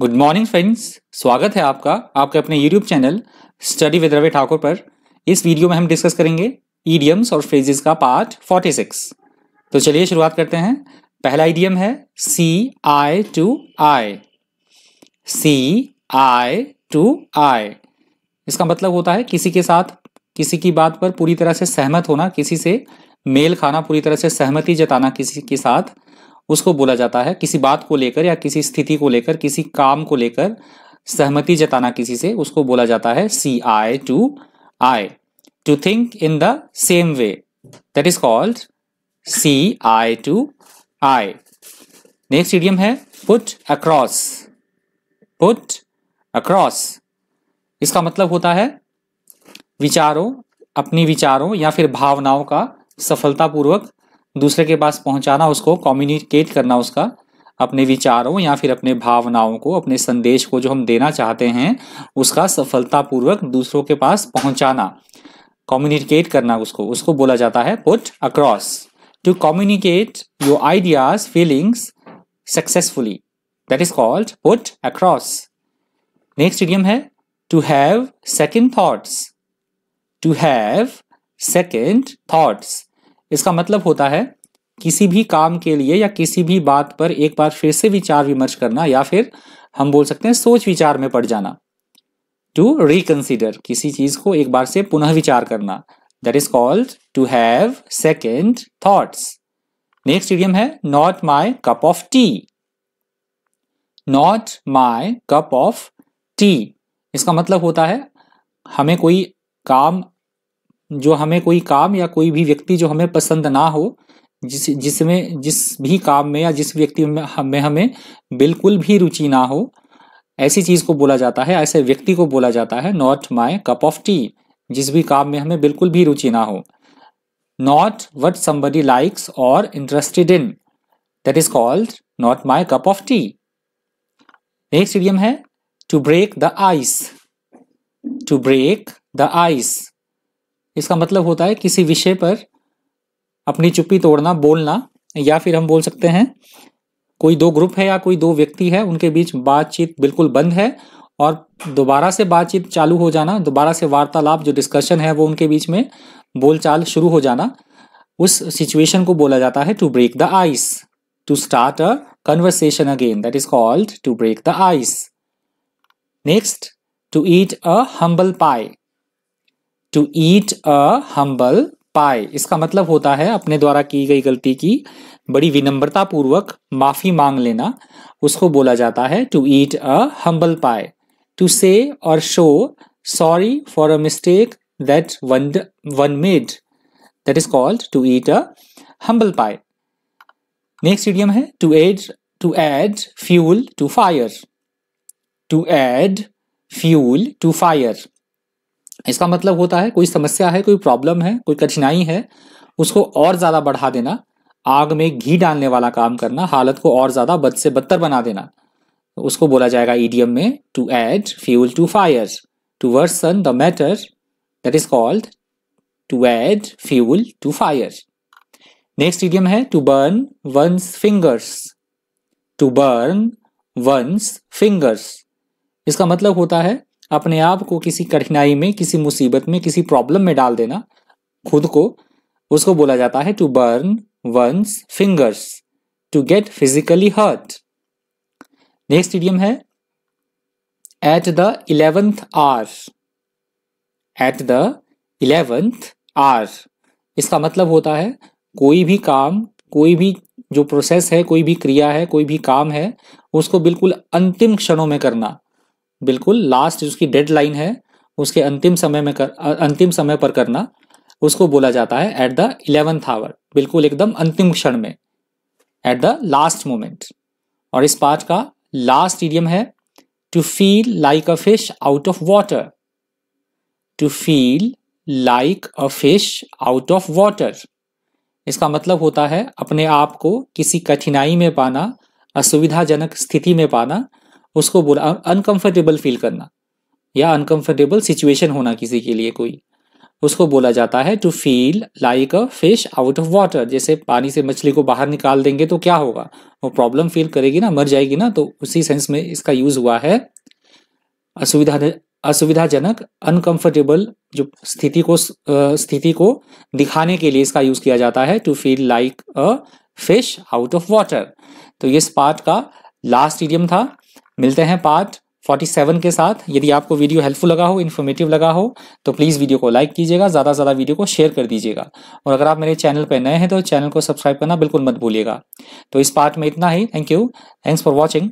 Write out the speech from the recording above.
good morning friends स्वागत है आपका आपके अपने YouTube channel study with Ravi Thakur पर इस वीडियो में हम डिस्कस करेंगे ईडियम्स और फ्रेजेस का पार्ट 46 तो चलिए शुरुआत करते हैं पहला ईडियम है see eye to I C eye to आई इसका मतलब होता है किसी के साथ किसी की बात पर पूरी तरह से सहमत होना किसी से मेल खाना पूरी तरह से सहमति जताना किसी के साथ उसको बोला जाता है किसी बात को लेकर या किसी स्थिति को लेकर किसी काम को लेकर सहमति जताना किसी से उसको बोला जाता है see eye to eye to think in the same way that is called see eye to eye next idiom है पुट अक्रॉस पुट अक्रॉस इसका मतलब होता है विचारों अपनी विचारों या फिर भावनाओं का सफलतापूर्वक दूसरे के पास पहुंचाना उसको कम्युनिकेट करना उसका अपने विचारों या फिर अपने भावनाओं को अपने संदेश को जो हम देना चाहते हैं उसका सफलतापूर्वक दूसरों के पास पहुंचाना कम्युनिकेट करना उसको उसको बोला जाता है put across to communicate your ideas feelings successfully that is called put across next idiom है to have second thoughts to have second thoughts इसका मतलब होता है किसी भी काम के लिए या किसी भी बात पर एक बार फिर से विचार विमर्श करना या फिर हम बोल सकते हैं सोच विचार में पड़ जाना टू रिकन्सिडर किसी चीज को एक बार से पुनः विचार करना that is called to have second thoughts next idiom है not my cup of tea not my cup of tea इसका मतलब होता है हमें कोई काम जो हमें कोई काम या कोई भी व्यक्ति जो हमें पसंद ना हो जिस जिसमें जिस भी काम में या जिस व्यक्ति में हमें हमें बिल्कुल भी रुचि ना हो ऐसी चीज़ को बोला जाता है ऐसे व्यक्ति को बोला जाता है not my cup of tea जिस भी काम में हमें बिल्कुल भी रुचि ना हो not what somebody likes or interested in that is called not my cup of tea next idiom है to break the ice to break the ice इसका मतलब होता है किसी विषय पर अपनी चुप्पी तोड़ना बोलना या फिर हम बोल सकते हैं कोई दो ग्रुप है या कोई दो व्यक्ति है उनके बीच बातचीत बिल्कुल बंद है और दोबारा से बातचीत चालू हो जाना दोबारा से वार्तालाप जो डिस्कशन है वो उनके बीच में बोलचाल शुरू हो जाना उस सिचुएशन को बोला जाता है to break the ice to start a conversation again that is called to break the ice next to eat a humble pie to eat a humble pie इसका मतलब होता है अपने द्वारा की गई गलती की बड़ी विनम्रता पूर्वक माफी मांग लेना उसको बोला जाता है to eat a humble pie to say or show sorry for a mistake that one one made that is called to eat a humble pie next idiom है to add to add fuel to fire to add fuel to fire इसका मतलब होता है कोई समस्या है कोई problem है कोई कठिनाई है उसको और ज़्यादा बढ़ा देना आग में घी डालने वाला काम करना हालत को और ज़्यादा बद से बदतर बना देना उसको बोला जाएगा ईडीएम e में to add fuel to fire to worsen the matter that is called to add fuel to fire next idiom है to burn one's fingers to burn one's fingers इसका मतलब होता है अपने आप को किसी कठिनाई में किसी मुसीबत में किसी प्रॉब्लम में डाल देना खुद को उसको बोला जाता है to burn one's fingers to get physically hurt next idiom है at the eleventh hour at the eleventh hour इसका मतलब होता है कोई भी काम कोई भी जो प्रोसेस है कोई भी क्रिया है कोई भी काम है उसको बिल्कुल अंतिम क्षणों में करना बिल्कुल लास्ट उसकी डेड लाइन है उसके अंतिम समय में कर अंतिम समय पर करना उसको बोला जाता है एट द इलेवंथ आवर बिल्कुल एकदम अंतिम क्षण में एट द लास्ट मोमेंट और इस पार्ट का लास्ट इडियम है to feel like a fish out of water to feel like a fish out of water इसका मतलब होता है अपने आप को किसी कठिनाई में पाना असुविधाजनक स्थिति में पाना उसको बोला अनकंफर्टेबल फील करना या अनकंफर्टेबल सिचुएशन होना किसी के लिए कोई उसको बोला जाता है to feel like a fish out of water जैसे पानी से मछली को बाहर निकाल देंगे तो क्या होगा वो प्रॉब्लम फील करेगी ना मर जाएगी ना तो उसी सेंस में इसका यूज हुआ है असुविधा असुविधाजनक अनकंफर्टेबल जो स्थिति को स्थिति को दिखाने के लिए इसका यूज किया जाता है to feel like a fish out of water तो इस पार्ट का लास्ट इडियम था मिलते हैं पार्ट 47 के साथ यदि आपको वीडियो हेल्पफुल लगा हो इन्फॉर्मेटिव लगा हो तो प्लीज़ वीडियो को लाइक कीजिएगा ज़्यादा से ज़्यादा वीडियो को शेयर कर दीजिएगा और अगर आप मेरे चैनल पर नए हैं तो चैनल को सब्सक्राइब करना बिल्कुल मत भूलिएगा तो इस पार्ट में इतना ही thank you thanks for watching